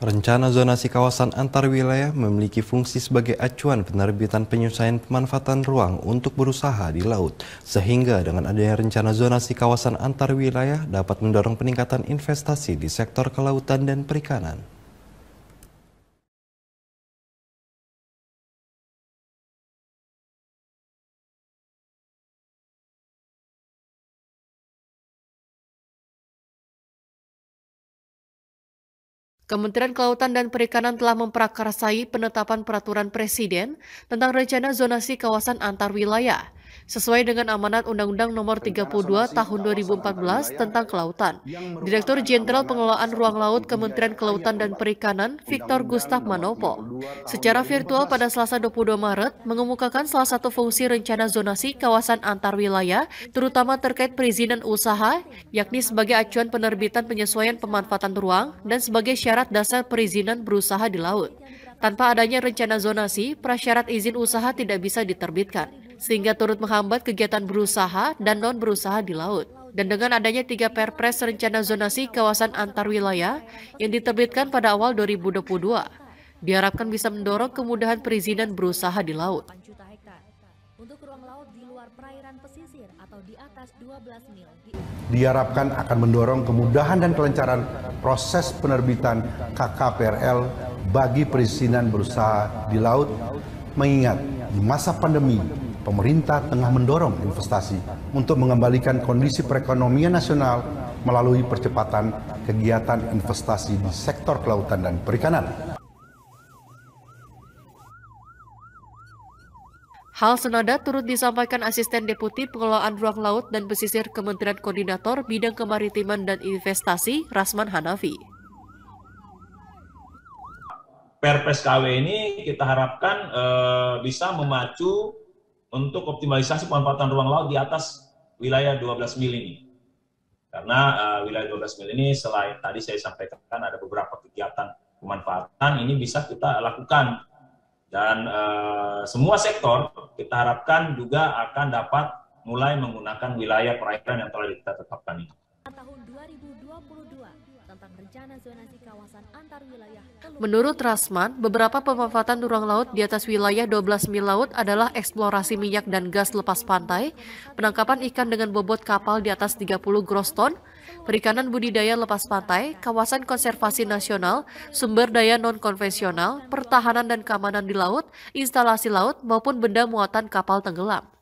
Rencana zonasi kawasan antar wilayah memiliki fungsi sebagai acuan penerbitan penyelesaian pemanfaatan ruang untuk berusaha di laut, sehingga dengan adanya rencana zonasi kawasan antar wilayah dapat mendorong peningkatan investasi di sektor kelautan dan perikanan. Kementerian Kelautan dan Perikanan telah memprakarsai penetapan peraturan Presiden tentang rencana zonasi kawasan antar wilayah Sesuai dengan amanat Undang-Undang Nomor 32 Tahun 2014 tentang Kelautan, Direktur Jenderal Pengelolaan Ruang Laut Kementerian Kelautan dan Perikanan, Victor Gustaf Manopo, secara virtual pada Selasa 22 Maret mengemukakan salah satu fungsi rencana zonasi kawasan antar wilayah, terutama terkait perizinan usaha, yakni sebagai acuan penerbitan penyesuaian pemanfaatan ruang dan sebagai syarat dasar perizinan berusaha di laut. Tanpa adanya rencana zonasi, prasyarat izin usaha tidak bisa diterbitkan sehingga turut menghambat kegiatan berusaha dan non-berusaha di laut. Dan dengan adanya tiga perpres rencana zonasi kawasan antar wilayah yang diterbitkan pada awal 2022, diharapkan bisa mendorong kemudahan perizinan berusaha di laut. Diharapkan akan mendorong kemudahan dan kelancaran proses penerbitan KKPRL bagi perizinan berusaha di laut, mengingat di masa pandemi pemerintah tengah mendorong investasi untuk mengembalikan kondisi perekonomian nasional melalui percepatan kegiatan investasi di sektor kelautan dan perikanan. Hal senada turut disampaikan Asisten Deputi Pengelolaan Ruang Laut dan Pesisir Kementerian Koordinator Bidang Kemaritiman dan Investasi, Rasman Hanafi. Perpes KW ini kita harapkan uh, bisa memacu untuk optimalisasi pemanfaatan ruang laut di atas wilayah 12 mil ini. Karena uh, wilayah 12 mil ini selain tadi saya sampaikan ada beberapa kegiatan pemanfaatan ini bisa kita lakukan dan uh, semua sektor kita harapkan juga akan dapat mulai menggunakan wilayah perairan yang telah kita tetapkan ini. Menurut Rasman, beberapa pemanfaatan ruang laut di atas wilayah 12 mil laut adalah eksplorasi minyak dan gas lepas pantai, penangkapan ikan dengan bobot kapal di atas 30 gross ton, perikanan budidaya lepas pantai, kawasan konservasi nasional, sumber daya non-konvensional, pertahanan dan keamanan di laut, instalasi laut, maupun benda muatan kapal tenggelam.